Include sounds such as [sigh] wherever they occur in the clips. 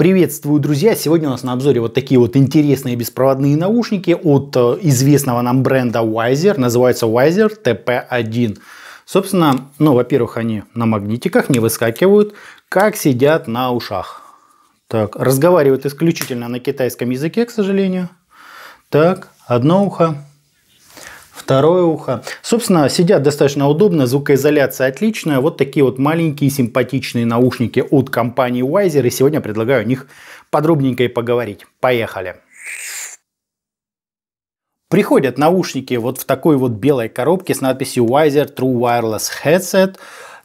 Приветствую, друзья! Сегодня у нас на обзоре вот такие вот интересные беспроводные наушники от э, известного нам бренда Wiser. Называется Wiser TP1. Собственно, ну, во-первых, они на магнитиках, не выскакивают, как сидят на ушах. Так, разговаривают исключительно на китайском языке, к сожалению. Так, одно ухо второе ухо. Собственно, сидят достаточно удобно, звукоизоляция отличная. Вот такие вот маленькие симпатичные наушники от компании Wiser. И сегодня предлагаю о них подробненько и поговорить. Поехали! Приходят наушники вот в такой вот белой коробке с надписью Wiser True Wireless Headset.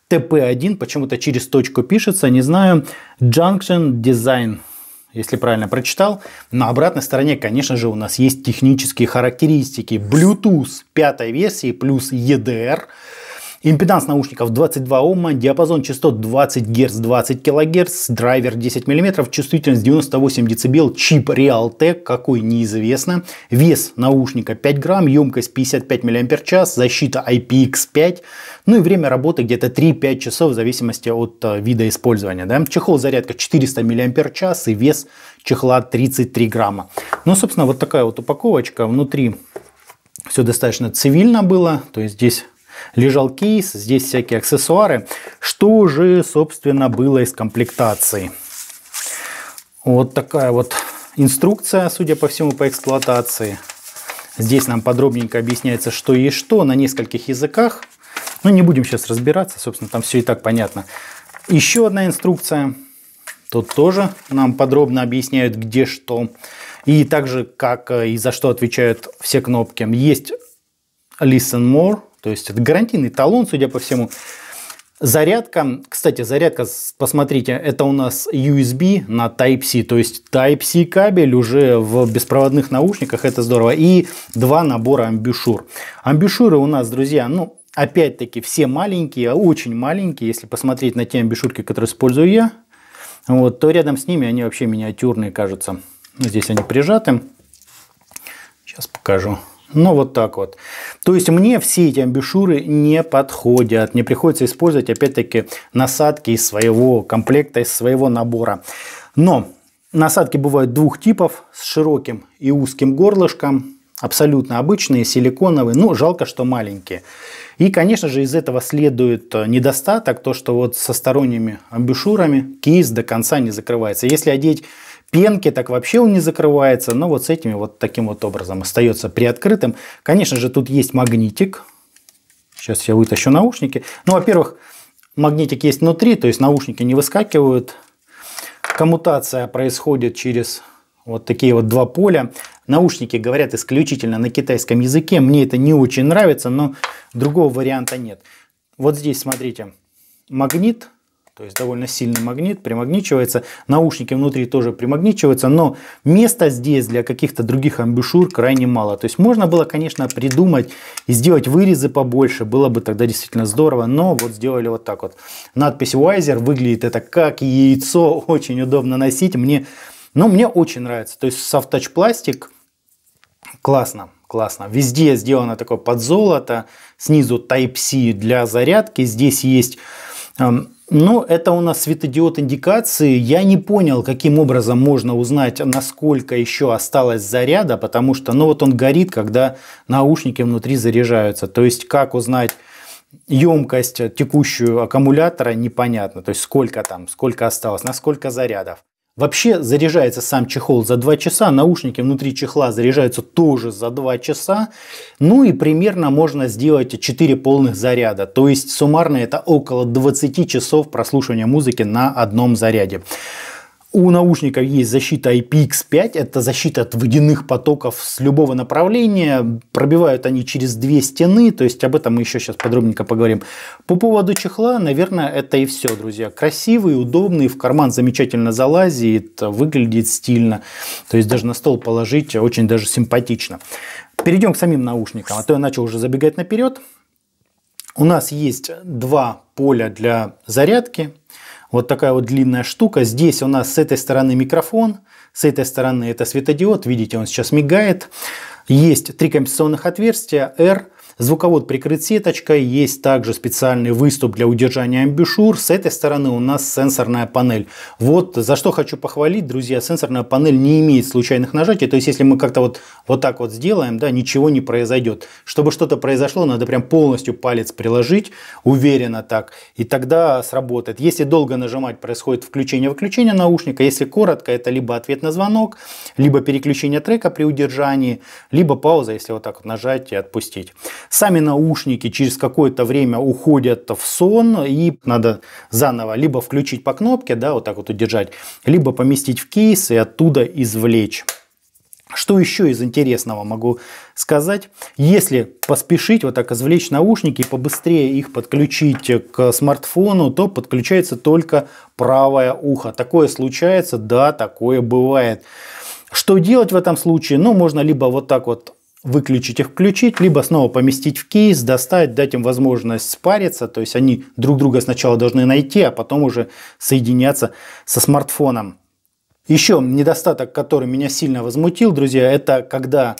TP1, почему-то через точку пишется, не знаю. Junction Design если правильно прочитал. На обратной стороне, конечно же, у нас есть технические характеристики. Bluetooth пятой версии плюс EDR – Импеданс наушников 22 ома диапазон частот 20 Гц, 20 кГц, драйвер 10 мм, чувствительность 98 дБ, чип Realtek, какой неизвестно, вес наушника 5 грамм, емкость 55 мАч, защита IPX5, ну и время работы где-то 3-5 часов в зависимости от э, вида использования. Да? Чехол зарядка 400 мАч и вес чехла 33 грамма. Ну, собственно, вот такая вот упаковочка. Внутри все достаточно цивильно было, то есть здесь лежал кейс, здесь всякие аксессуары. Что же, собственно, было из комплектации? Вот такая вот инструкция, судя по всему, по эксплуатации. Здесь нам подробненько объясняется, что и что на нескольких языках. Но ну, не будем сейчас разбираться, собственно, там все и так понятно. Еще одна инструкция. Тут тоже нам подробно объясняют, где что. И также, как э, и за что отвечают все кнопки. Есть Listen More, то есть это гарантийный талон, судя по всему. Зарядка, кстати, зарядка, посмотрите, это у нас USB на Type-C, то есть Type-C кабель уже в беспроводных наушниках, это здорово. И два набора амбушюр. Амбушюры у нас, друзья, ну, опять-таки, все маленькие, очень маленькие, если посмотреть на те амбушюрки, которые использую я, вот, то рядом с ними они вообще миниатюрные, кажется. Здесь они прижаты. Сейчас покажу. Ну, вот так вот. То есть, мне все эти амбушюры не подходят. Мне приходится использовать, опять-таки, насадки из своего комплекта, из своего набора. Но насадки бывают двух типов, с широким и узким горлышком. Абсолютно обычные, силиконовые, ну жалко, что маленькие. И, конечно же, из этого следует э, недостаток, то, что вот со сторонними амбушюрами кейс до конца не закрывается. Если одеть пенки так вообще он не закрывается, но вот с этими вот таким вот образом остается приоткрытым. Конечно же, тут есть магнитик. Сейчас я вытащу наушники. Ну, во-первых, магнитик есть внутри, то есть наушники не выскакивают. Коммутация происходит через вот такие вот два поля. Наушники говорят исключительно на китайском языке. Мне это не очень нравится, но другого варианта нет. Вот здесь, смотрите, магнит то есть довольно сильный магнит примагничивается. Наушники внутри тоже примагничиваются, но места здесь для каких-то других амбушюр крайне мало. То есть можно было, конечно, придумать и сделать вырезы побольше. Было бы тогда действительно здорово, но вот сделали вот так вот. Надпись Wiser выглядит это как яйцо. [laughs] Очень удобно носить. Мне, но ну, мне очень нравится. То есть софттач пластик классно классно. Везде сделано такое под золото. Снизу Type-C для зарядки. Здесь есть эм, ну, это у нас светодиод индикации. Я не понял, каким образом можно узнать, насколько еще осталось заряда, потому что, ну, вот он горит, когда наушники внутри заряжаются. То есть, как узнать емкость э, текущую аккумулятора, непонятно. То есть, сколько там, сколько осталось, насколько зарядов. Вообще заряжается сам чехол за 2 часа, наушники внутри чехла заряжаются тоже за 2 часа. Ну и примерно можно сделать 4 полных заряда, то есть суммарно это около 20 часов прослушивания музыки на одном заряде. У наушников есть защита IPX5, это защита от водяных потоков с любого направления. Пробивают они через две стены, то есть об этом мы еще сейчас подробненько поговорим. По поводу чехла, наверное, это и все, друзья. Красивый, удобный, в карман замечательно залазит, выглядит стильно. То есть даже на стол положить очень даже симпатично. Перейдем к самим наушникам, а то я начал уже забегать наперед. У нас есть два поля для зарядки вот такая вот длинная штука. Здесь у нас с этой стороны микрофон, с этой стороны это светодиод. Видите, он сейчас мигает. Есть три компенсационных отверстия R, Звуковод прикрыт сеточкой, есть также специальный выступ для удержания амбушюр. С этой стороны у нас сенсорная панель. Вот за что хочу похвалить, друзья, сенсорная панель не имеет случайных нажатий. То есть, если мы как-то вот, вот так вот сделаем, да, ничего не произойдет. Чтобы что-то произошло, надо прям полностью палец приложить, уверенно так, и тогда сработает. Если долго нажимать, происходит включение-выключение наушника. Если коротко, это либо ответ на звонок, либо переключение трека при удержании, либо пауза, если вот так вот нажать и отпустить. Сами наушники через какое-то время уходят в сон, и надо заново либо включить по кнопке, да, вот так вот удержать, либо поместить в кейс и оттуда извлечь. Что еще из интересного могу сказать? Если поспешить, вот так извлечь наушники и побыстрее их подключить к смартфону, то подключается только правое ухо. Такое случается, да, такое бывает. Что делать в этом случае? Ну, можно либо вот так вот выключить и включить, либо снова поместить в кейс, достать, дать им возможность спариться, то есть они друг друга сначала должны найти, а потом уже соединяться со смартфоном. Еще недостаток, который меня сильно возмутил, друзья, это когда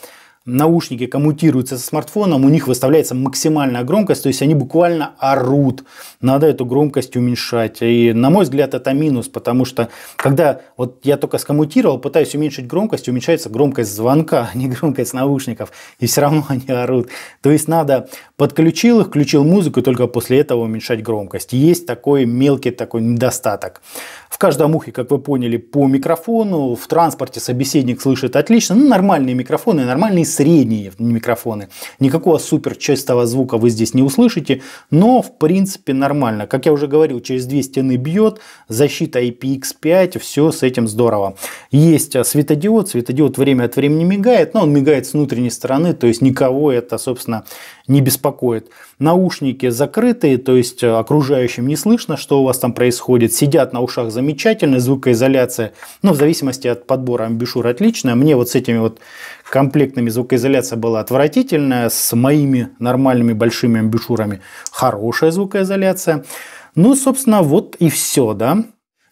наушники коммутируются со смартфоном, у них выставляется максимальная громкость, то есть они буквально орут. Надо эту громкость уменьшать. И на мой взгляд это минус, потому что когда вот я только скоммутировал, пытаюсь уменьшить громкость, уменьшается громкость звонка, а не громкость наушников, и все равно они орут. То есть надо подключил их, включил музыку, и только после этого уменьшать громкость. Есть такой мелкий такой недостаток. В каждом ухе, как вы поняли, по микрофону, в транспорте собеседник слышит отлично, ну нормальные микрофоны, нормальные средние микрофоны. Никакого супер чистого звука вы здесь не услышите, но в принципе нормально. Как я уже говорил, через две стены бьет, защита IPX5, все с этим здорово. Есть а, светодиод, светодиод время от времени мигает, но он мигает с внутренней стороны, то есть никого это, собственно, не беспокоит. Наушники закрытые, то есть а, окружающим не слышно, что у вас там происходит. Сидят на ушах замечательно, звукоизоляция, ну, в зависимости от подбора амбишур отличная. Мне вот с этими вот комплектными звукоизоляция была отвратительная, с моими нормальными большими амбишурами хорошая звукоизоляция. Ну, собственно, вот и все, да.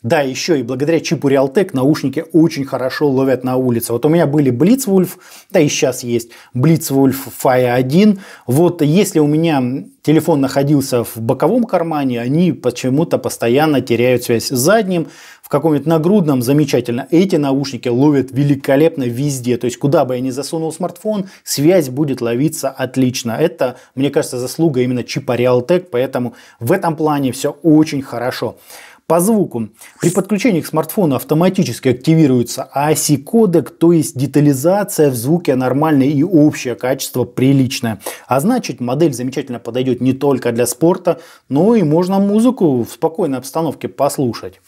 Да, еще и благодаря чипу Realtek наушники очень хорошо ловят на улице. Вот у меня были Blitzwolf, да и сейчас есть Blitzwolf Fire 1. Вот если у меня телефон находился в боковом кармане, они почему-то постоянно теряют связь с задним, в каком-нибудь нагрудном замечательно. Эти наушники ловят великолепно везде. То есть, куда бы я ни засунул смартфон, связь будет ловиться отлично. Это, мне кажется, заслуга именно чипа Realtek, поэтому в этом плане все очень хорошо. По звуку. При подключении к смартфону автоматически активируется ASI-кодек, то есть детализация в звуке нормальная и общее качество приличное. А значит, модель замечательно подойдет не только для спорта, но и можно музыку в спокойной обстановке послушать.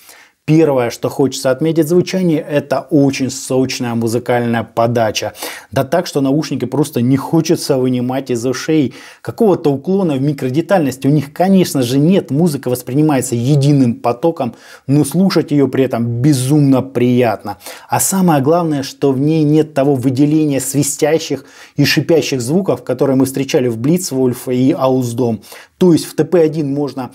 Первое, что хочется отметить звучание, это очень сочная музыкальная подача. Да так, что наушники просто не хочется вынимать из ушей. Какого-то уклона в микродетальности у них, конечно же, нет. Музыка воспринимается единым потоком, но слушать ее при этом безумно приятно. А самое главное, что в ней нет того выделения свистящих и шипящих звуков, которые мы встречали в Блицвольф и Ауздом. То есть в ТП-1 можно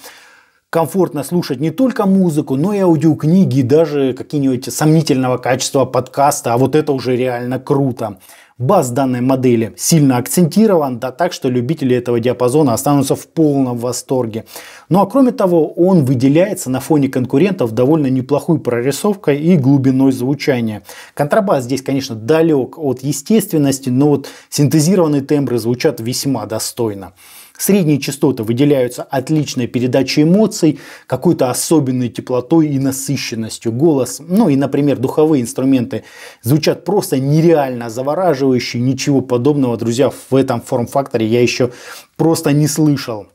комфортно слушать не только музыку, но и аудиокниги, даже какие-нибудь сомнительного качества подкаста, а вот это уже реально круто. Бас данной модели сильно акцентирован, да так, что любители этого диапазона останутся в полном восторге. Ну а кроме того, он выделяется на фоне конкурентов довольно неплохой прорисовкой и глубиной звучания. Контрабас здесь, конечно, далек от естественности, но вот синтезированные тембры звучат весьма достойно. Средние частоты выделяются отличной передачей эмоций, какой-то особенной теплотой и насыщенностью. Голос, ну и, например, духовые инструменты звучат просто нереально завораживающе. Ничего подобного, друзья, в этом форм-факторе я еще просто не слышал.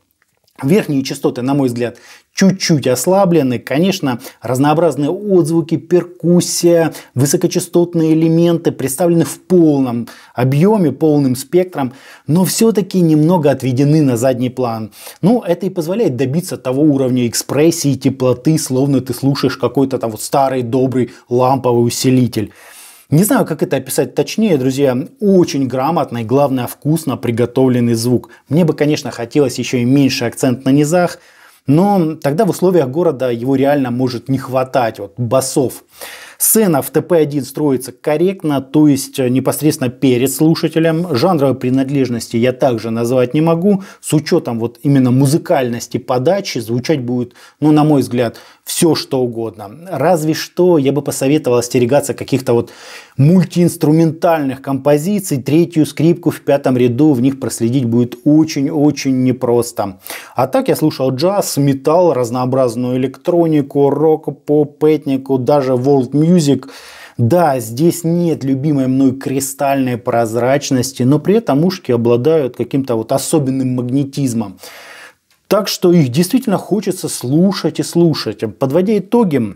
Верхние частоты, на мой взгляд, чуть-чуть ослаблены. Конечно, разнообразные отзвуки, перкуссия, высокочастотные элементы представлены в полном объеме, полным спектром, но все-таки немного отведены на задний план. Ну, это и позволяет добиться того уровня экспрессии, теплоты, словно ты слушаешь какой-то там вот старый добрый ламповый усилитель. Не знаю, как это описать точнее, друзья. Очень грамотно и, главное, вкусно приготовленный звук. Мне бы, конечно, хотелось еще и меньше акцент на низах, но тогда в условиях города его реально может не хватать, вот басов. Сцена в ТП-1 строится корректно, то есть э, непосредственно перед слушателем. Жанровой принадлежности я также назвать не могу. С учетом вот именно музыкальности подачи звучать будет, ну, на мой взгляд, все что угодно. Разве что я бы посоветовал остерегаться каких-то вот мультиинструментальных композиций. Третью скрипку в пятом ряду в них проследить будет очень-очень непросто. А так я слушал джаз, металл, разнообразную электронику, рок, поп, этнику, даже world music Music. Да, здесь нет любимой мной кристальной прозрачности, но при этом ушки обладают каким-то вот особенным магнетизмом. Так что их действительно хочется слушать и слушать. Подводя итоги,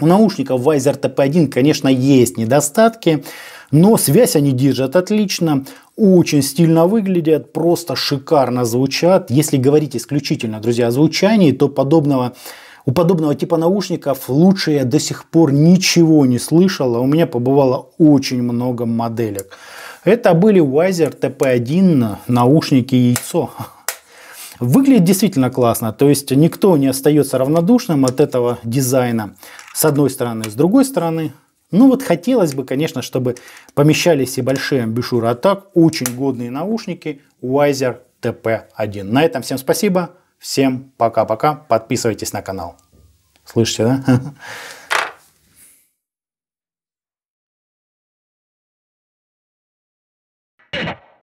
у наушников Weiser TP1, конечно, есть недостатки, но связь они держат отлично, очень стильно выглядят, просто шикарно звучат. Если говорить исключительно, друзья, о звучании, то подобного у подобного типа наушников лучше я до сих пор ничего не слышал, а у меня побывало очень много моделек. Это были Wiser TP1 наушники яйцо. Выглядит действительно классно, то есть никто не остается равнодушным от этого дизайна. С одной стороны, с другой стороны, ну вот хотелось бы, конечно, чтобы помещались и большие амбушюры, а так очень годные наушники Wiser TP1. На этом всем спасибо. Всем пока-пока. Подписывайтесь на канал. Слышите, да? [laughs]